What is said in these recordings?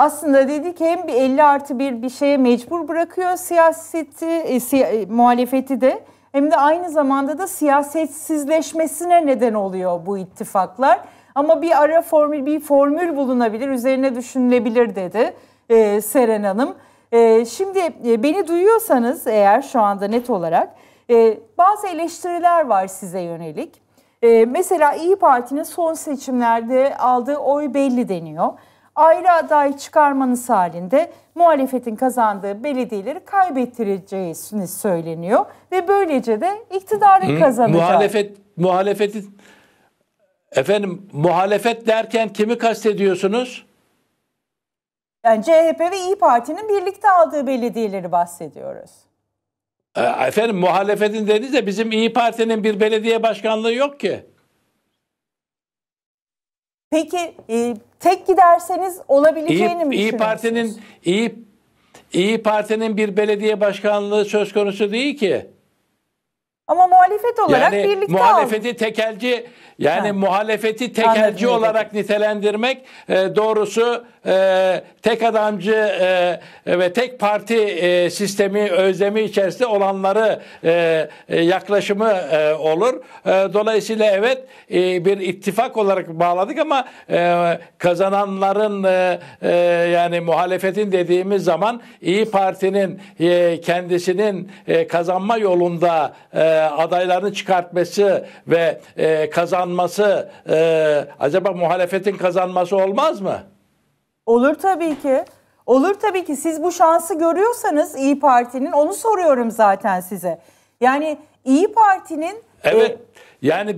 aslında dedik hem bir 50 artı bir bir şeye mecbur bırakıyor siyaseti, e, si- e, muhalefeti de hem de aynı zamanda da siyasetsizleşmesine neden oluyor bu ittifaklar. Ama bir ara formül, bir formül bulunabilir, üzerine düşünülebilir dedi e, Seren Hanım. E, şimdi e, beni duyuyorsanız eğer şu anda net olarak e, bazı eleştiriler var size yönelik. E, mesela İyi Parti'nin son seçimlerde aldığı oy belli deniyor ayrı aday çıkarmanız halinde muhalefetin kazandığı belediyeleri kaybettireceğiniz söyleniyor ve böylece de iktidarı kazanacak. Muhalefet muhalefetin efendim muhalefet derken kimi kastediyorsunuz? Yani CHP ve İyi Parti'nin birlikte aldığı belediyeleri bahsediyoruz. E, efendim muhalefetin dediğiniz bizim İyi Parti'nin bir belediye başkanlığı yok ki. Peki e, tek giderseniz olabileceğini İyi, mi İyi Parti'nin İyi İyi Parti'nin bir belediye başkanlığı söz konusu değil ki. Ama muhalefet olarak yani, birlikte muhalefeti tekelci yani ha. muhalefeti tekelci Anladım, olarak nitelendirmek e, doğrusu e, tek adamcı e, ve tek parti e, sistemi özlemi içerisinde olanları e, e, yaklaşımı e, olur. E, dolayısıyla evet e, bir ittifak olarak bağladık ama e, kazananların e, e, yani muhalefetin dediğimiz zaman İyi Parti'nin e, kendisinin e, kazanma yolunda e, e, adaylarını çıkartması ve e, kazanması e, acaba muhalefetin kazanması olmaz mı? Olur tabii ki. Olur tabii ki siz bu şansı görüyorsanız İyi Parti'nin onu soruyorum zaten size. Yani İyi Parti'nin e, Evet. E, yani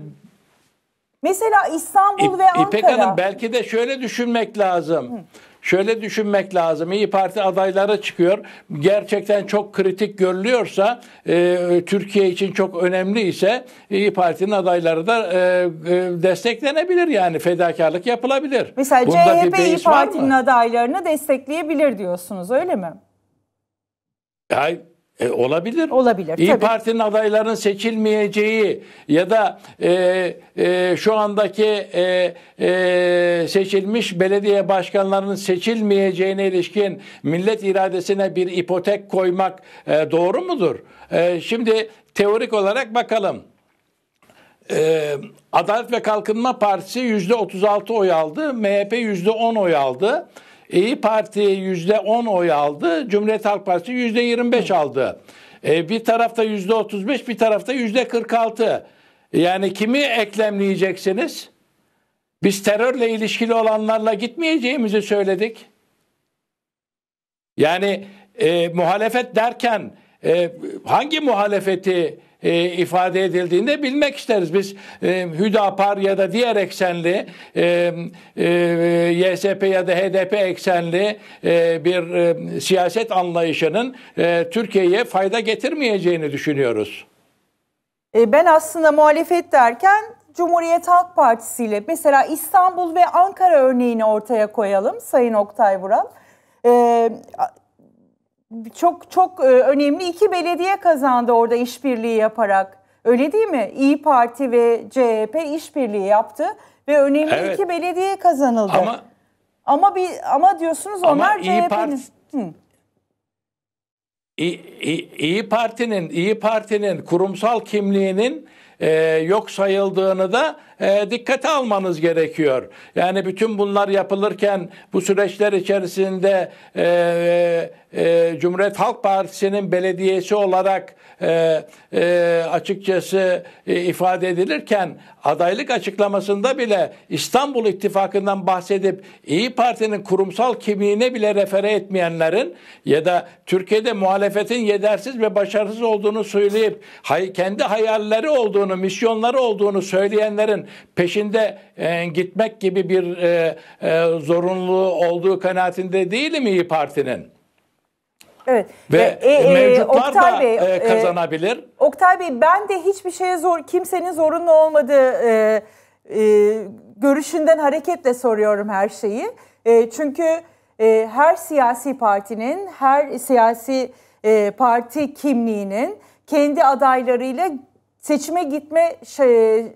Mesela İstanbul İ, ve Ankara. İpek Hanım belki de şöyle düşünmek lazım. Hı. Şöyle düşünmek lazım. İyi Parti adayları çıkıyor. Gerçekten çok kritik görülüyorsa, e, Türkiye için çok önemli ise İyi Parti'nin adayları da e, e, desteklenebilir yani fedakarlık yapılabilir. Mesela Bunda CHP İyi Parti'nin adaylarını destekleyebilir diyorsunuz öyle mi? Hayır e, olabilir. Olabilir. İyi tabii. Parti'nin adaylarının seçilmeyeceği ya da e, e, şu andaki e, e, seçilmiş belediye başkanlarının seçilmeyeceğine ilişkin millet iradesine bir ipotek koymak e, doğru mudur? E, şimdi teorik olarak bakalım. E, Adalet ve Kalkınma Partisi %36 oy aldı, MHP %10 oy aldı. İyi Parti yüzde %10 oy aldı. Cumhuriyet Halk Partisi yüzde %25 aldı. E, bir tarafta yüzde %35 bir tarafta yüzde %46. Yani kimi eklemleyeceksiniz? Biz terörle ilişkili olanlarla gitmeyeceğimizi söyledik. Yani e, muhalefet derken e, hangi muhalefeti e, ifade edildiğinde bilmek isteriz. Biz e, Hüdapar ya da diğer eksenli e, e, YSP ya da HDP eksenli e, bir e, siyaset anlayışının e, Türkiye'ye fayda getirmeyeceğini düşünüyoruz. E, ben aslında muhalefet derken Cumhuriyet Halk Partisi ile mesela İstanbul ve Ankara örneğini ortaya koyalım Sayın Oktay Vural. Ee, çok çok e, önemli iki belediye kazandı orada işbirliği yaparak. Öyle değil mi? İyi Parti ve CHP işbirliği yaptı ve önemli evet. iki belediye kazanıldı. Ama ama bir ama diyorsunuz ama onlar CHP'nin. İyi, İyi, İyi Parti'nin İyi Parti'nin kurumsal kimliğinin e, yok sayıldığını da e, dikkate almanız gerekiyor. Yani bütün bunlar yapılırken bu süreçler içerisinde e, e, Cumhuriyet Halk Partisi'nin belediyesi olarak e, e, açıkçası e, ifade edilirken adaylık açıklamasında bile İstanbul İttifakı'ndan bahsedip İyi Parti'nin kurumsal kimliğine bile refere etmeyenlerin ya da Türkiye'de muhalefetin yetersiz ve başarısız olduğunu söyleyip hay, kendi hayalleri olduğunu olduğunu, misyonları olduğunu söyleyenlerin peşinde e, gitmek gibi bir e, e, zorunluluğu olduğu kanaatinde değilim İyi Parti'nin. Evet. Ve e, e, e mevcutlar Oktay da Bey, e, e kazanabilir. E, Oktay Bey ben de hiçbir şeye zor kimsenin zorunlu olmadığı e, e, görüşünden hareketle soruyorum her şeyi. E, çünkü e, her siyasi partinin, her siyasi e, parti kimliğinin kendi adaylarıyla seçime gitme şey,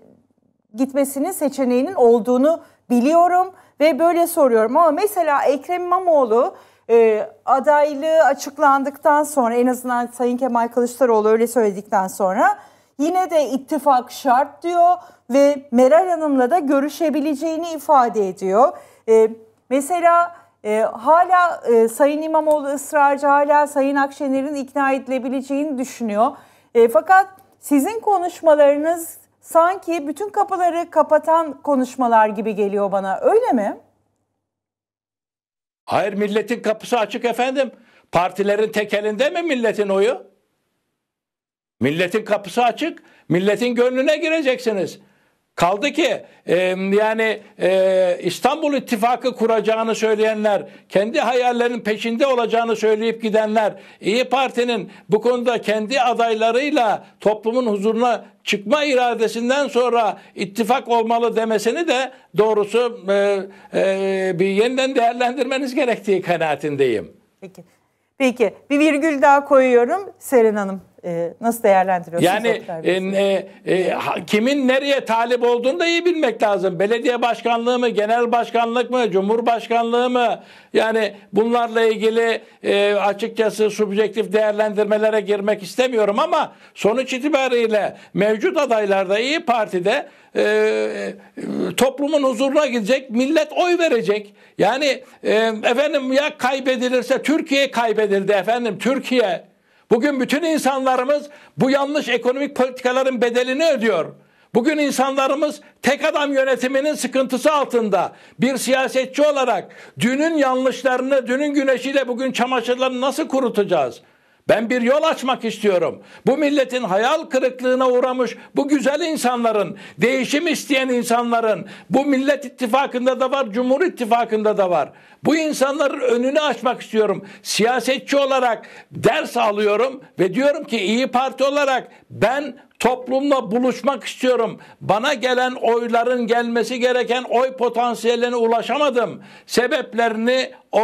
gitmesinin seçeneğinin olduğunu biliyorum ve böyle soruyorum ama mesela Ekrem İmamoğlu e, adaylığı açıklandıktan sonra en azından Sayın Kemal Kılıçdaroğlu öyle söyledikten sonra yine de ittifak şart diyor ve Meral Hanım'la da görüşebileceğini ifade ediyor. E, mesela e, hala e, Sayın İmamoğlu ısrarcı hala Sayın Akşener'in ikna edilebileceğini düşünüyor. E, fakat sizin konuşmalarınız sanki bütün kapıları kapatan konuşmalar gibi geliyor bana. Öyle mi? Hayır milletin kapısı açık efendim. Partilerin tekelinde mi milletin oyu? Milletin kapısı açık. Milletin gönlüne gireceksiniz. Kaldı ki e, yani e, İstanbul İttifakı kuracağını söyleyenler, kendi hayallerinin peşinde olacağını söyleyip gidenler, İyi Parti'nin bu konuda kendi adaylarıyla toplumun huzuruna çıkma iradesinden sonra ittifak olmalı demesini de doğrusu e, e, bir yeniden değerlendirmeniz gerektiği kanaatindeyim. Peki. Peki. Bir virgül daha koyuyorum Serin Hanım. Ee, nasıl değerlendiriyorsunuz? Yani e, e, e kimin nereye talip olduğunu da iyi bilmek lazım. Belediye başkanlığı mı, genel başkanlık mı, cumhurbaşkanlığı mı? Yani bunlarla ilgili e, açıkçası subjektif değerlendirmelere girmek istemiyorum ama sonuç itibariyle mevcut adaylarda iyi Parti'de e, e toplumun huzuruna gidecek, millet oy verecek. Yani e, efendim ya kaybedilirse Türkiye kaybedildi efendim. Türkiye Bugün bütün insanlarımız bu yanlış ekonomik politikaların bedelini ödüyor. Bugün insanlarımız tek adam yönetiminin sıkıntısı altında. Bir siyasetçi olarak dünün yanlışlarını, dünün güneşiyle bugün çamaşırlarını nasıl kurutacağız? Ben bir yol açmak istiyorum. Bu milletin hayal kırıklığına uğramış bu güzel insanların, değişim isteyen insanların, bu Millet ittifakında da var, Cumhur ittifakında da var. Bu insanların önünü açmak istiyorum. Siyasetçi olarak ders alıyorum ve diyorum ki İyi Parti olarak ben toplumla buluşmak istiyorum. Bana gelen oyların gelmesi gereken oy potansiyeline ulaşamadım. Sebeplerini e,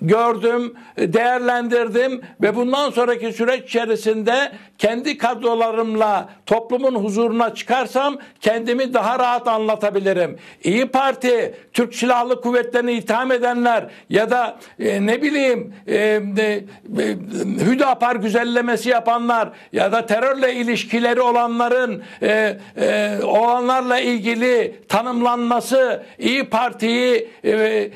gördüm, e, değerlendirdim ve bundan sonraki süreç içerisinde kendi kadrolarımla toplumun huzuruna çıkarsam kendimi daha rahat anlatabilirim. İyi Parti, Türk Silahlı Kuvvetleri'ni itham edenler ya da e, ne bileyim e, e, e Hüdapar güzellemesi yapanlar ya da terörle ilişki ilişkileri olanların e, e, olanlarla ilgili tanımlanması İyi Parti'yi e, e,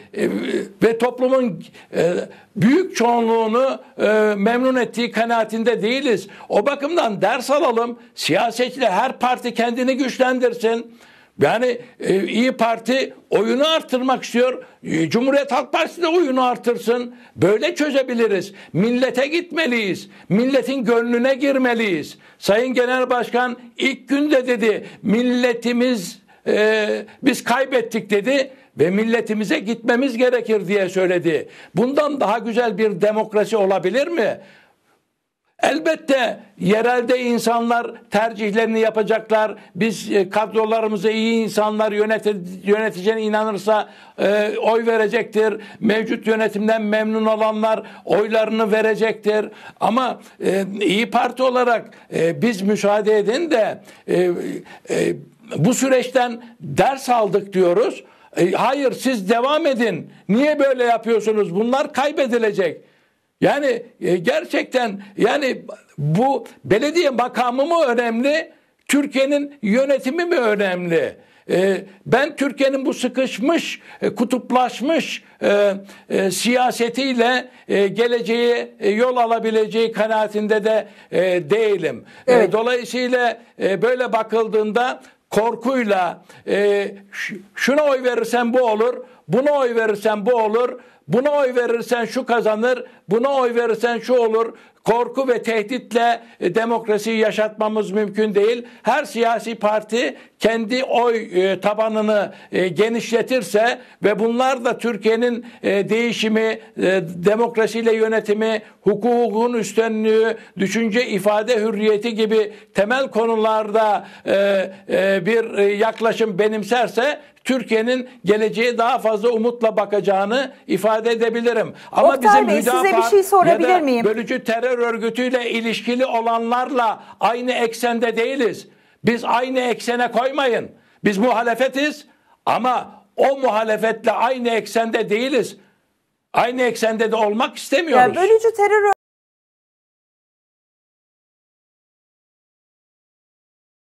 ve toplumun e, büyük çoğunluğunu e, memnun ettiği kanaatinde değiliz. O bakımdan ders alalım. Siyasetle her parti kendini güçlendirsin. Yani e, İyi Parti oyunu artırmak istiyor. E, Cumhuriyet Halk Partisi de oyunu artırsın. Böyle çözebiliriz. Millete gitmeliyiz. Milletin gönlüne girmeliyiz. Sayın Genel Başkan ilk gün de dedi milletimiz e, biz kaybettik dedi ve milletimize gitmemiz gerekir diye söyledi. Bundan daha güzel bir demokrasi olabilir mi? Elbette yerelde insanlar tercihlerini yapacaklar. Biz e, kadrolarımızı iyi insanlar yönetir, yöneteceğine inanırsa e, oy verecektir. Mevcut yönetimden memnun olanlar oylarını verecektir. Ama e, iyi Parti olarak e, biz müsaade edin de e, e, bu süreçten ders aldık diyoruz. E, hayır siz devam edin. Niye böyle yapıyorsunuz? Bunlar kaybedilecek. Yani e, gerçekten yani bu belediye makamı mı önemli? Türkiye'nin yönetimi mi önemli? E, ben Türkiye'nin bu sıkışmış, e, kutuplaşmış e, siyasetiyle geleceğe yol alabileceği kanaatinde de değilim. Evet. Dolayısıyla böyle bakıldığında korkuyla şuna oy verirsen bu olur, Buna oy verirsen bu olur. Buna oy verirsen şu kazanır. Buna oy verirsen şu olur. Korku ve tehditle e, demokrasiyi yaşatmamız mümkün değil. Her siyasi parti kendi oy e, tabanını e, genişletirse ve bunlar da Türkiye'nin değişimi, demokrasiyle yönetimi, hukukun üstünlüğü, düşünce ifade hürriyeti gibi temel konularda bir yaklaşım benimserse Türkiye'nin geleceğe daha fazla umutla bakacağını ifade edebilirim. Ama Oktay bizim Bey, size bir şey sorabilir miyim? bölücü terör örgütüyle ilişkili olanlarla aynı eksende değiliz. Biz aynı eksene koymayın. Biz muhalefetiz ama o muhalefetle aynı eksende değiliz. Aynı eksende de olmak istemiyoruz. Ya bölücü terör